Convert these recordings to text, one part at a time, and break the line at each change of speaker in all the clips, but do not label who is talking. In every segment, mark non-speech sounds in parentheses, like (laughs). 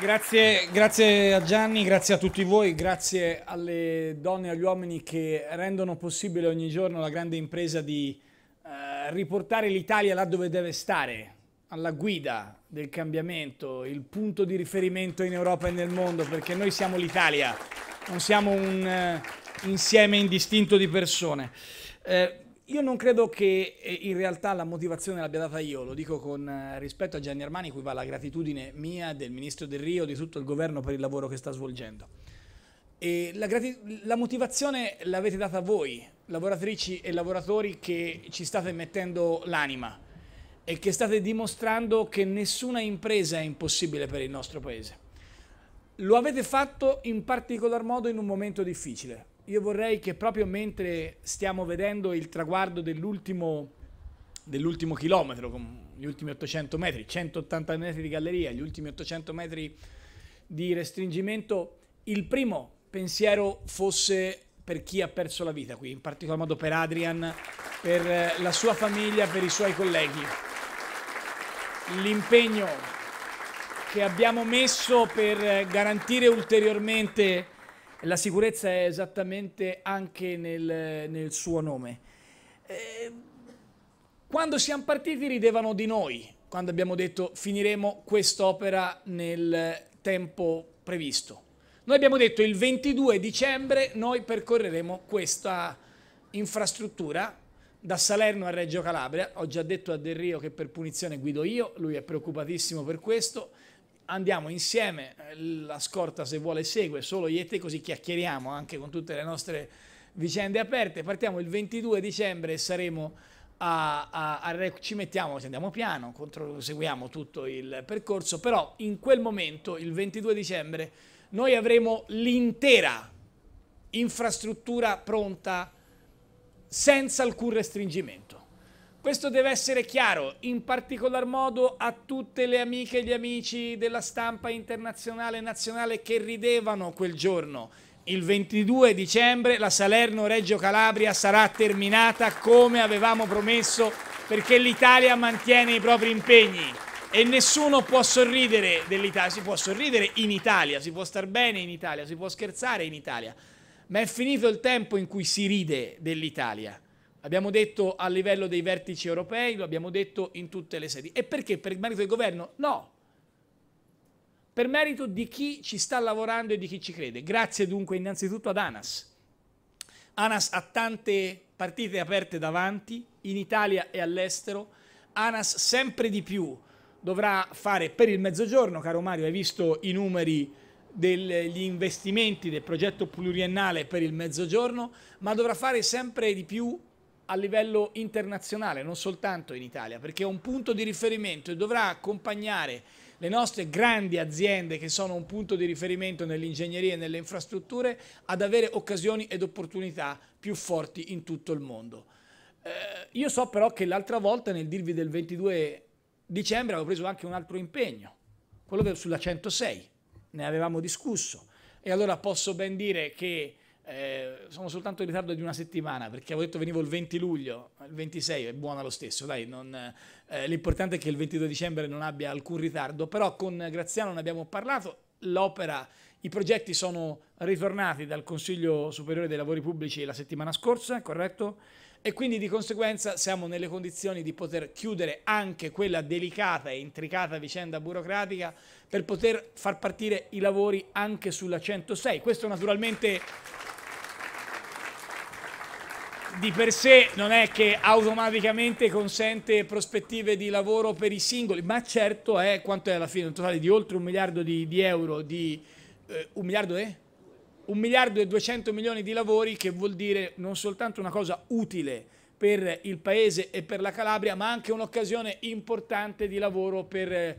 Grazie, grazie, a Gianni, grazie a tutti voi, grazie alle donne e agli uomini che rendono possibile ogni giorno la grande impresa di eh, riportare l'Italia là dove deve stare, alla guida del cambiamento, il punto di riferimento in Europa e nel mondo, perché noi siamo l'Italia, non siamo un eh, insieme indistinto di persone. Eh, io non credo che eh, in realtà la motivazione l'abbia data io, lo dico con eh, rispetto a Gianni Armani, cui va la gratitudine mia, del ministro Del Rio, di tutto il governo per il lavoro che sta svolgendo. La, la motivazione l'avete data voi, lavoratrici e lavoratori che ci state mettendo l'anima e che state dimostrando che nessuna impresa è impossibile per il nostro paese. Lo avete fatto in particolar modo in un momento difficile, io vorrei che proprio mentre stiamo vedendo il traguardo dell'ultimo, dell'ultimo chilometro, con gli ultimi 800 metri, 180 metri di galleria, gli ultimi 800 metri di restringimento, il primo pensiero fosse per chi ha perso la vita qui, in particolar modo per Adrian, per la sua famiglia, per i suoi colleghi. L'impegno che abbiamo messo per garantire ulteriormente la sicurezza è esattamente anche nel, nel suo nome. Eh, quando siamo partiti ridevano di noi, quando abbiamo detto finiremo quest'opera nel tempo previsto. Noi abbiamo detto il 22 dicembre noi percorreremo questa infrastruttura da Salerno a Reggio Calabria. Ho già detto a Del Rio che per punizione guido io, lui è preoccupatissimo per questo andiamo insieme, eh, la scorta se vuole segue, solo io e te così chiacchieriamo anche con tutte le nostre vicende aperte. Partiamo il 22 dicembre e saremo a, a, a ci mettiamo, andiamo piano, contro, seguiamo tutto il percorso, però in quel momento, il 22 dicembre, noi avremo l'intera infrastruttura pronta senza alcun restringimento. Questo deve essere chiaro, in particolar modo a tutte le amiche e gli amici della stampa internazionale e nazionale che ridevano quel giorno. Il 22 dicembre la Salerno-Reggio Calabria sarà terminata come avevamo promesso perché l'Italia mantiene i propri impegni e nessuno può sorridere dell'Italia, si può sorridere in Italia, si può star bene in Italia, si può scherzare in Italia, ma è finito il tempo in cui si ride dell'Italia. Abbiamo detto a livello dei vertici europei, lo abbiamo detto in tutte le sedi. E perché? Per il merito del governo? No. Per merito di chi ci sta lavorando e di chi ci crede. Grazie dunque innanzitutto ad ANAS. ANAS ha tante partite aperte davanti, in Italia e all'estero. ANAS sempre di più dovrà fare per il mezzogiorno, caro Mario, hai visto i numeri degli investimenti del progetto pluriennale per il mezzogiorno, ma dovrà fare sempre di più a livello internazionale, non soltanto in Italia, perché è un punto di riferimento e dovrà accompagnare le nostre grandi aziende che sono un punto di riferimento nell'ingegneria e nelle infrastrutture ad avere occasioni ed opportunità più forti in tutto il mondo. Eh, io so però che l'altra volta nel dirvi del 22 dicembre avevo preso anche un altro impegno, quello sulla 106, ne avevamo discusso e allora posso ben dire che eh, sono soltanto in ritardo di una settimana perché avevo detto venivo il 20 luglio, il 26 è buona lo stesso, dai, non, eh, l'importante è che il 22 dicembre non abbia alcun ritardo, però con Graziano ne abbiamo parlato, l'opera, i progetti sono ritornati dal Consiglio Superiore dei Lavori Pubblici la settimana scorsa, corretto? E quindi di conseguenza siamo nelle condizioni di poter chiudere anche quella delicata e intricata vicenda burocratica per poter far partire i lavori anche sulla 106. Questo naturalmente di per sé non è che automaticamente consente prospettive di lavoro per i singoli, ma certo è quanto è alla fine, un totale di oltre un miliardo di, di euro, di eh, un miliardo e? Un miliardo e 200 milioni di lavori che vuol dire non soltanto una cosa utile per il paese e per la Calabria, ma anche un'occasione importante di lavoro per eh,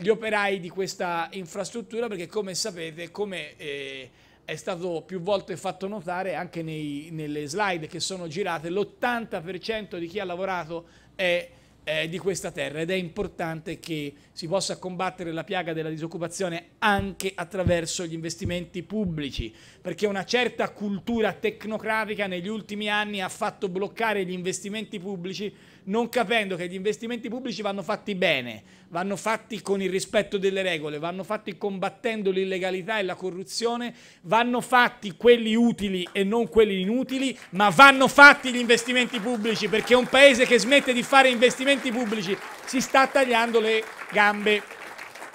gli operai di questa infrastruttura, perché come sapete, come... Eh, è stato più volte fatto notare anche nei, nelle slide che sono girate, l'80% di chi ha lavorato è, è di questa terra ed è importante che si possa combattere la piaga della disoccupazione anche attraverso gli investimenti pubblici, perché una certa cultura tecnocratica negli ultimi anni ha fatto bloccare gli investimenti pubblici non capendo che gli investimenti pubblici vanno fatti bene, vanno fatti con il rispetto delle regole, vanno fatti combattendo l'illegalità e la corruzione, vanno fatti quelli utili e non quelli inutili, ma vanno fatti gli investimenti pubblici perché un paese che smette di fare investimenti pubblici si sta tagliando le gambe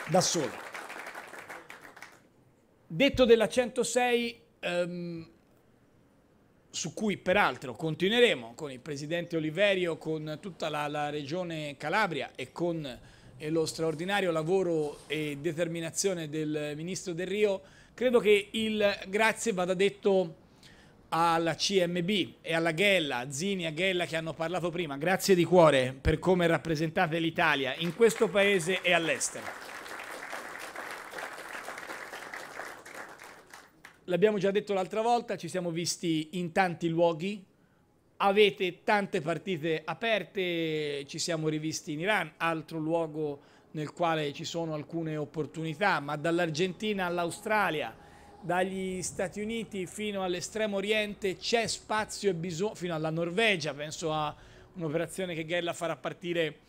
da solo. Detto della 106, um, ehm, su cui peraltro continueremo con il presidente Oliverio, con tutta la, la regione Calabria e con e eh, lo straordinario lavoro e determinazione del ministro Del Rio, credo che il grazie vada detto alla CMB e alla Ghella, a Zini e a Ghella che hanno parlato prima. Grazie di cuore per come rappresentate l'Italia in questo paese e all'estero. l'abbiamo già detto l'altra volta, ci siamo visti in tanti luoghi, avete tante partite aperte, ci siamo rivisti in Iran, altro luogo nel quale ci sono alcune opportunità, ma dall'Argentina all'Australia, dagli Stati Uniti fino all'estremo oriente c'è spazio e bisogno, fino alla Norvegia, penso a un'operazione che Gerla farà partire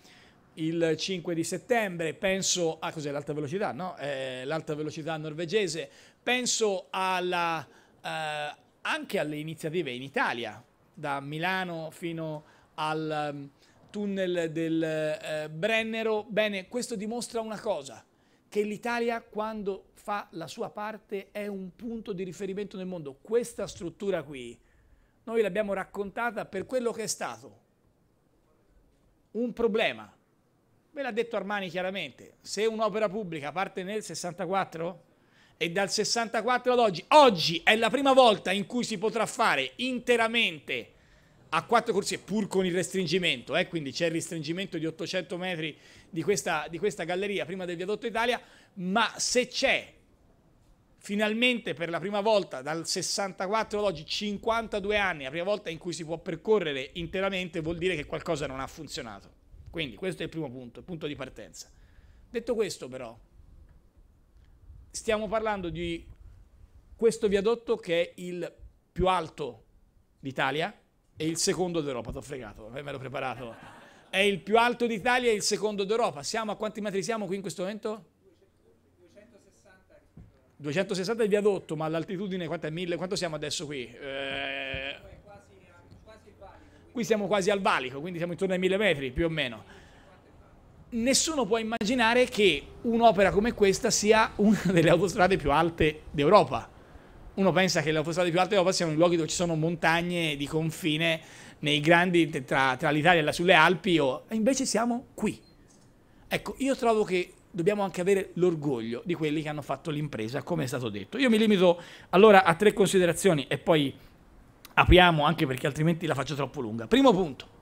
il 5 di settembre, penso a cos'è l'alta velocità, no? eh, l'alta velocità norvegese, penso alla, eh, anche alle iniziative in Italia, da Milano fino al um, tunnel del eh, Brennero. Bene, questo dimostra una cosa, che l'Italia quando fa la sua parte è un punto di riferimento nel mondo. Questa struttura qui, noi l'abbiamo raccontata per quello che è stato, un problema. Ve l'ha detto Armani chiaramente, se un'opera pubblica parte nel 64 e dal 64 ad oggi, oggi è la prima volta in cui si potrà fare interamente a quattro corsie, pur con il restringimento, eh, quindi c'è il restringimento di 800 metri di questa, di questa galleria prima del viadotto Italia, ma se c'è finalmente per la prima volta dal 64 ad oggi 52 anni, la prima volta in cui si può percorrere interamente vuol dire che qualcosa non ha funzionato. Quindi questo è il primo punto, il punto di partenza. Detto questo però, Stiamo parlando di questo viadotto che è il più alto d'Italia e il secondo d'Europa. T'ho fregato, me l'ho preparato. È il più alto d'Italia e il secondo d'Europa. Siamo a quanti metri siamo qui in questo momento? 260 260 è il viadotto, ma l'altitudine quanto è? 1000? Quanto siamo adesso qui? Eh, qui siamo quasi al valico, quindi siamo intorno ai 1000 metri più o meno nessuno può immaginare che un'opera come questa sia una delle autostrade più alte d'Europa. Uno pensa che le autostrade più alte d'Europa siano i luoghi dove ci sono montagne di confine nei grandi tra, tra l'Italia e la, sulle Alpi, o, e invece siamo qui. Ecco, io trovo che dobbiamo anche avere l'orgoglio di quelli che hanno fatto l'impresa, come è stato detto. Io mi limito allora a tre considerazioni e poi apriamo anche perché altrimenti la faccio troppo lunga. Primo punto.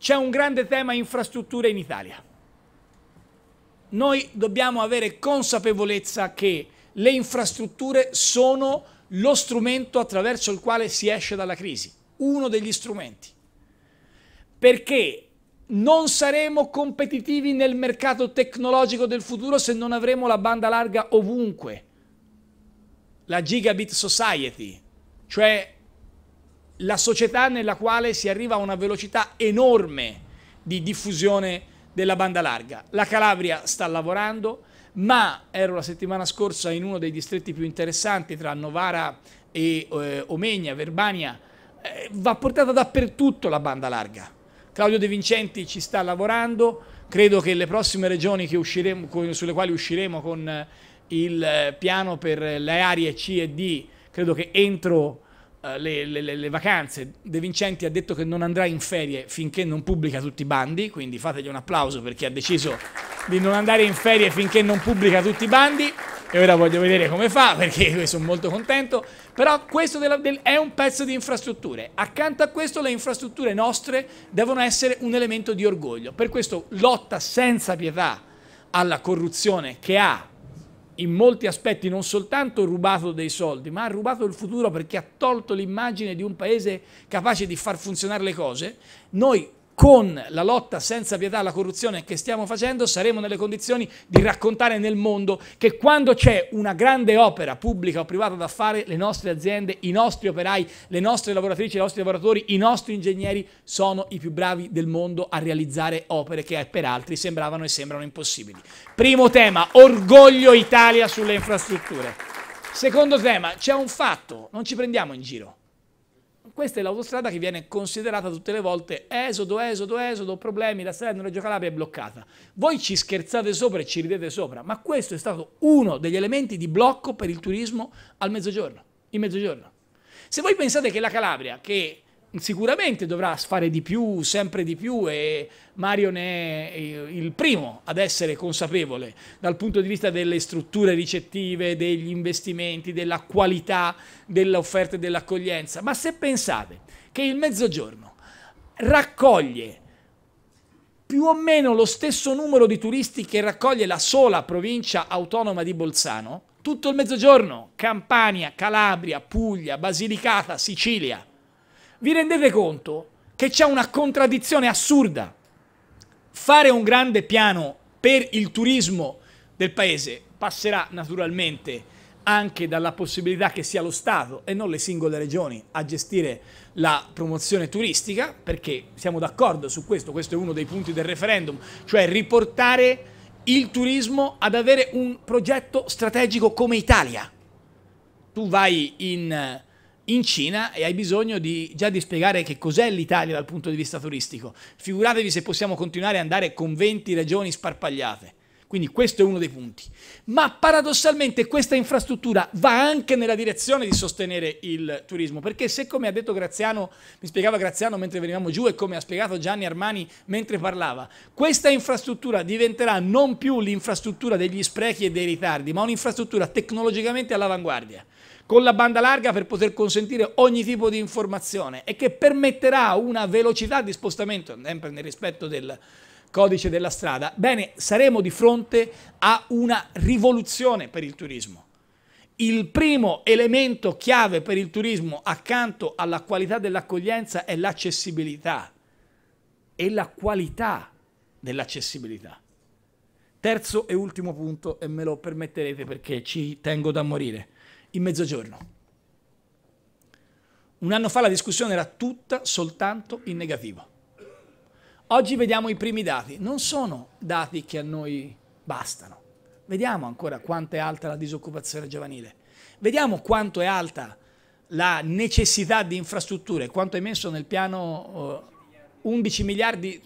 C'è un grande tema infrastrutture in Italia. Noi dobbiamo avere consapevolezza che le infrastrutture sono lo strumento attraverso il quale si esce dalla crisi, uno degli strumenti. Perché non saremo competitivi nel mercato tecnologico del futuro se non avremo la banda larga ovunque, la gigabit society, cioè la società nella quale si arriva a una velocità enorme di diffusione della banda larga. La Calabria sta lavorando, ma ero la settimana scorsa in uno dei distretti più interessanti tra Novara e eh, Omegna, Verbania, eh, va portata dappertutto la banda larga. Claudio De Vincenti ci sta lavorando, credo che le prossime regioni che usciremo, con, sulle quali usciremo con il piano per le aree C e D, credo che entro eh, le, le, le, vacanze. De Vincenti ha detto che non andrà in ferie finché non pubblica tutti i bandi, quindi fategli un applauso perché ha deciso di non andare in ferie finché non pubblica tutti i bandi. E ora voglio vedere come fa perché (laughs) sono molto contento. Però questo della, del, è un pezzo di infrastrutture. Accanto a questo le infrastrutture nostre devono essere un elemento di orgoglio. Per questo lotta senza pietà alla corruzione che ha in molti aspetti non soltanto rubato dei soldi, ma ha rubato il futuro perché ha tolto l'immagine di un paese capace di far funzionare le cose, noi con la lotta senza pietà alla corruzione che stiamo facendo saremo nelle condizioni di raccontare nel mondo che quando c'è una grande opera pubblica o privata da fare, le nostre aziende, i nostri operai, le nostre lavoratrici, i nostri lavoratori, i nostri ingegneri sono i più bravi del mondo a realizzare opere che per altri sembravano e sembrano impossibili. Primo tema, orgoglio Italia sulle infrastrutture. Secondo tema, c'è un fatto, non ci prendiamo in giro. Questa è l'autostrada che viene considerata tutte le volte esodo, esodo, esodo, problemi, la strada in Reggio Calabria è bloccata. Voi ci scherzate sopra e ci ridete sopra, ma questo è stato uno degli elementi di blocco per il turismo al mezzogiorno, in mezzogiorno. Se voi pensate che la Calabria, che sicuramente dovrà fare di più, sempre di più e Mario ne è il primo ad essere consapevole dal punto di vista delle strutture ricettive, degli investimenti, della qualità dell'offerta e dell'accoglienza. Ma se pensate che il Mezzogiorno raccoglie più o meno lo stesso numero di turisti che raccoglie la sola provincia autonoma di Bolzano, tutto il Mezzogiorno, Campania, Calabria, Puglia, Basilicata, Sicilia, vi rendete conto che c'è una contraddizione assurda? Fare un grande piano per il turismo del paese passerà naturalmente anche dalla possibilità che sia lo Stato e non le singole regioni a gestire la promozione turistica, perché siamo d'accordo su questo, questo è uno dei punti del referendum, cioè riportare il turismo ad avere un progetto strategico come Italia. Tu vai in in Cina e hai bisogno di, già di spiegare che cos'è l'Italia dal punto di vista turistico. Figuratevi se possiamo continuare ad andare con 20 regioni sparpagliate. Quindi questo è uno dei punti. Ma paradossalmente questa infrastruttura va anche nella direzione di sostenere il turismo, perché se come ha detto Graziano, mi spiegava Graziano mentre venivamo giù e come ha spiegato Gianni Armani mentre parlava, questa infrastruttura diventerà non più l'infrastruttura degli sprechi e dei ritardi, ma un'infrastruttura tecnologicamente all'avanguardia con la banda larga per poter consentire ogni tipo di informazione e che permetterà una velocità di spostamento, sempre nel rispetto del codice della strada, bene, saremo di fronte a una rivoluzione per il turismo. Il primo elemento chiave per il turismo accanto alla qualità dell'accoglienza è l'accessibilità e la qualità dell'accessibilità. Terzo e ultimo punto, e me lo permetterete perché ci tengo da morire in mezzogiorno. Un anno fa la discussione era tutta soltanto in negativo. Oggi vediamo i primi dati, non sono dati che a noi bastano. Vediamo ancora quanto è alta la disoccupazione giovanile, vediamo quanto è alta la necessità di infrastrutture, quanto è messo nel piano 11 eh, miliardi,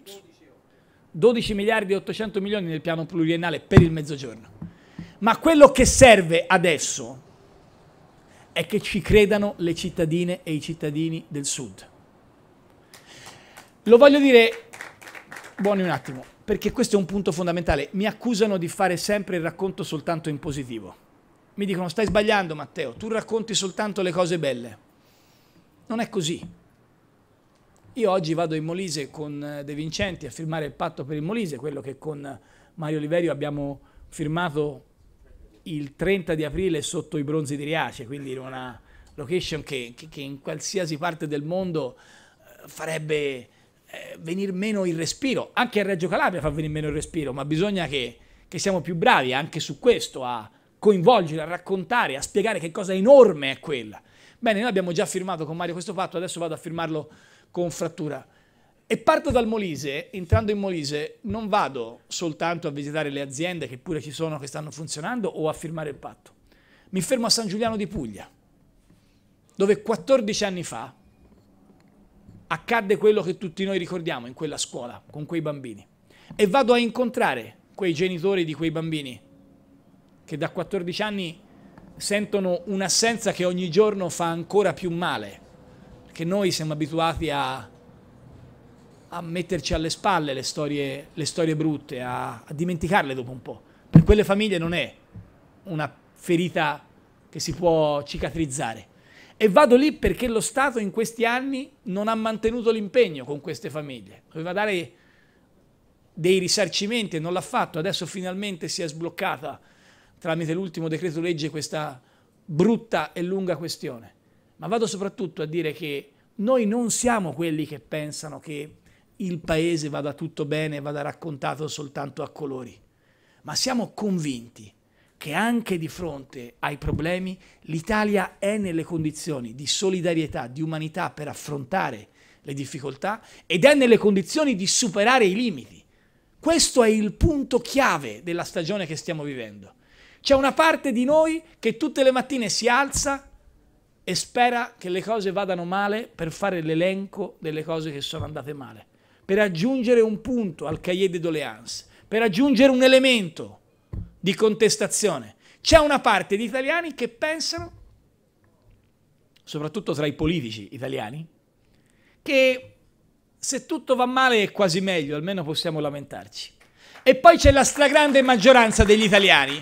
12 miliardi e 800 milioni nel piano pluriennale per il mezzogiorno. Ma quello che serve adesso è che ci credano le cittadine e i cittadini del sud. Lo voglio dire, buoni un attimo, perché questo è un punto fondamentale. Mi accusano di fare sempre il racconto soltanto in positivo. Mi dicono stai sbagliando Matteo, tu racconti soltanto le cose belle. Non è così. Io oggi vado in Molise con eh, De Vincenti a firmare il patto per il Molise, quello che con eh, Mario Oliverio abbiamo firmato il 30 di aprile sotto i bronzi di Riace, quindi in una location che, che, che in qualsiasi parte del mondo eh, farebbe eh, venire meno il respiro. Anche a Reggio Calabria fa venire meno il respiro, ma bisogna che, che siamo più bravi anche su questo a coinvolgere, a raccontare, a spiegare che cosa enorme è quella. Bene, noi abbiamo già firmato con Mario questo patto, adesso vado a firmarlo con Frattura. E parto dal Molise, entrando in Molise non vado soltanto a visitare le aziende che pure ci sono, che stanno funzionando, o a firmare il patto. Mi fermo a San Giuliano di Puglia, dove 14 anni fa accadde quello che tutti noi ricordiamo in quella scuola, con quei bambini. E vado a incontrare quei genitori di quei bambini che da 14 anni sentono un'assenza che ogni giorno fa ancora più male, perché noi siamo abituati a a metterci alle spalle le storie, le storie brutte, a, a dimenticarle dopo un po'. Per quelle famiglie non è una ferita che si può cicatrizzare. E vado lì perché lo Stato in questi anni non ha mantenuto l'impegno con queste famiglie. Doveva dare dei risarcimenti e non l'ha fatto. Adesso finalmente si è sbloccata tramite l'ultimo decreto legge questa brutta e lunga questione. Ma vado soprattutto a dire che noi non siamo quelli che pensano che il paese vada tutto bene, e vada raccontato soltanto a colori, ma siamo convinti che anche di fronte ai problemi l'Italia è nelle condizioni di solidarietà, di umanità per affrontare le difficoltà ed è nelle condizioni di superare i limiti. Questo è il punto chiave della stagione che stiamo vivendo. C'è una parte di noi che tutte le mattine si alza e spera che le cose vadano male per fare l'elenco delle cose che sono andate male per aggiungere un punto al cahier de doléances, per aggiungere un elemento di contestazione. C'è una parte di italiani che pensano, soprattutto tra i politici italiani, che se tutto va male è quasi meglio, almeno possiamo lamentarci. E poi c'è la stragrande maggioranza degli italiani,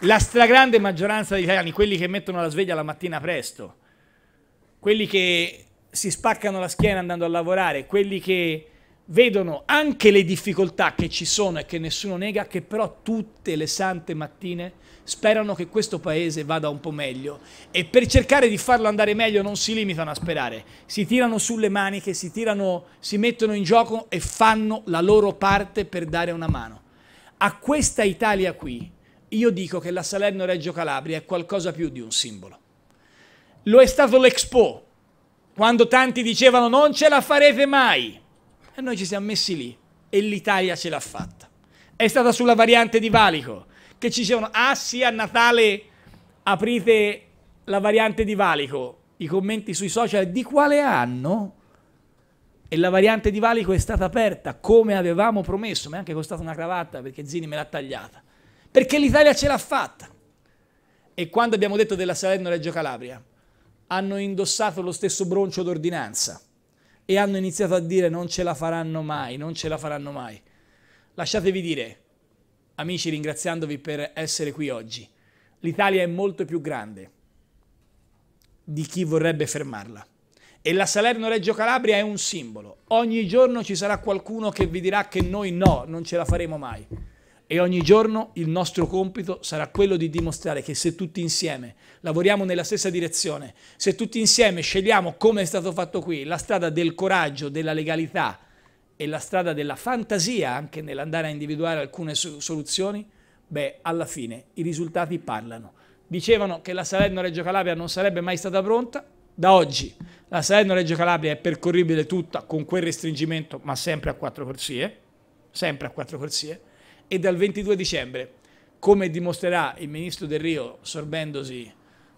la stragrande maggioranza degli italiani, quelli che mettono la sveglia la mattina presto, quelli che si spaccano la schiena andando a lavorare, quelli che vedono anche le difficoltà che ci sono e che nessuno nega, che però tutte le sante mattine sperano che questo paese vada un po' meglio e per cercare di farlo andare meglio non si limitano a sperare, si tirano sulle maniche, si, tirano, si mettono in gioco e fanno la loro parte per dare una mano. A questa Italia qui io dico che la Salerno-Reggio Calabria è qualcosa più di un simbolo. Lo è stato l'Expo, quando tanti dicevano non ce la farete mai e noi ci siamo messi lì e l'Italia ce l'ha fatta. È stata sulla variante di Valico che ci sono, ah sì, a Natale aprite la variante di Valico. I commenti sui social di quale anno? E la variante di Valico è stata aperta come avevamo promesso. Mi è anche costata una cravatta perché Zini me l'ha tagliata. Perché l'Italia ce l'ha fatta. E quando abbiamo detto della Salerno-Reggio Calabria, hanno indossato lo stesso broncio d'ordinanza e hanno iniziato a dire non ce la faranno mai, non ce la faranno mai. Lasciatevi dire, amici ringraziandovi per essere qui oggi, l'Italia è molto più grande di chi vorrebbe fermarla. E la Salerno Reggio Calabria è un simbolo. Ogni giorno ci sarà qualcuno che vi dirà che noi no, non ce la faremo mai e ogni giorno il nostro compito sarà quello di dimostrare che se tutti insieme lavoriamo nella stessa direzione, se tutti insieme scegliamo come è stato fatto qui, la strada del coraggio, della legalità e la strada della fantasia anche nell'andare a individuare alcune soluzioni, beh, alla fine i risultati parlano. Dicevano che la Salerno-Reggio Calabria non sarebbe mai stata pronta, da oggi la Salerno-Reggio Calabria è percorribile tutta con quel restringimento, ma sempre a quattro corsie, sempre a quattro corsie e dal 22 dicembre, come dimostrerà il ministro Del Rio sorbendosi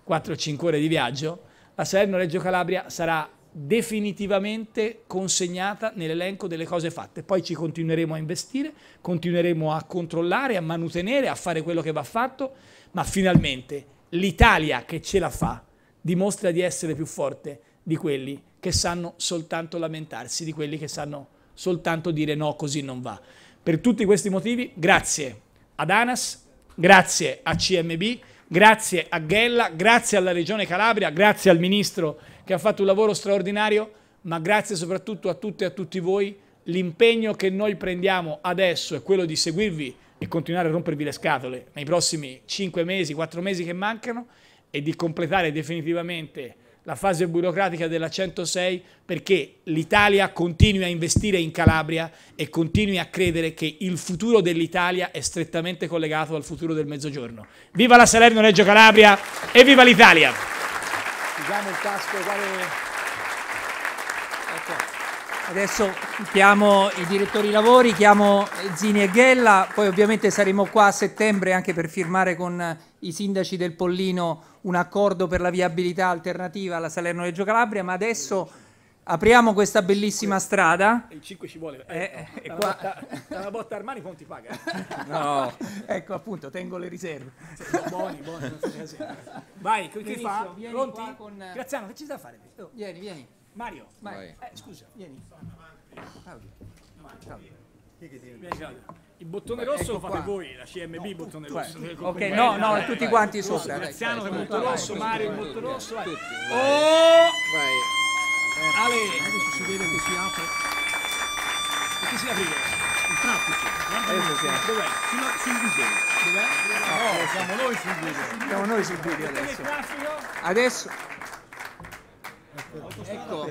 4-5 ore di viaggio, la Salerno-Reggio Calabria sarà definitivamente consegnata nell'elenco delle cose fatte. Poi ci continueremo a investire, continueremo a controllare, a mantenere, a fare quello che va fatto, ma finalmente l'Italia che ce la fa dimostra di essere più forte di quelli che sanno soltanto lamentarsi, di quelli che sanno soltanto dire no, così non va. Per tutti questi motivi, grazie ad ANAS, grazie a CMB, grazie a Ghella, grazie alla Regione Calabria, grazie al Ministro che ha fatto un lavoro straordinario, ma grazie soprattutto a tutte e a tutti voi. L'impegno che noi prendiamo adesso è quello di seguirvi e continuare a rompervi le scatole nei prossimi 5 mesi, 4 mesi che mancano e di completare definitivamente la fase burocratica della 106 perché l'Italia continui a investire in Calabria e continui a credere che il futuro dell'Italia è strettamente collegato al futuro del Mezzogiorno. Viva la Salerno Reggio Calabria e viva l'Italia! Adesso chiamo i direttori lavori, chiamo Zini e Ghella, poi ovviamente saremo qua a settembre anche per firmare con i sindaci del Pollino un accordo per la viabilità alternativa alla Salerno-Reggio Calabria, ma adesso apriamo questa bellissima strada. Il 5 ci vuole, eh, eh, no, eh, qua, da una botta Armani non ti paga. (laughs) No, ecco appunto, tengo le riserve. buoni, buoni, non so se (laughs) Vai, che fa? Vieni Pronti? Con... Graziano, che ci sta a fare? Oh. Vieni, vieni. Mario, Vai. Eh, scusa, vieni. Claudio. Il bottone Beh, rosso ecco lo fate qua. voi, la CMB no, bottone rosso. Ecco ok, no, no, tutti vai, quanti vai, sopra. Graziano il botto rosso, Mario il bottone rosso. Vai. Eh. Tutti, vai. Oh! Vai. Eh, Ale! Adesso si vede che si apre. Perché si apre? Il traffico. Dov'è? Sul video. Dov'è? Ah, no, siamo noi sul video. Siamo noi sul video adesso. Adesso... Ecco,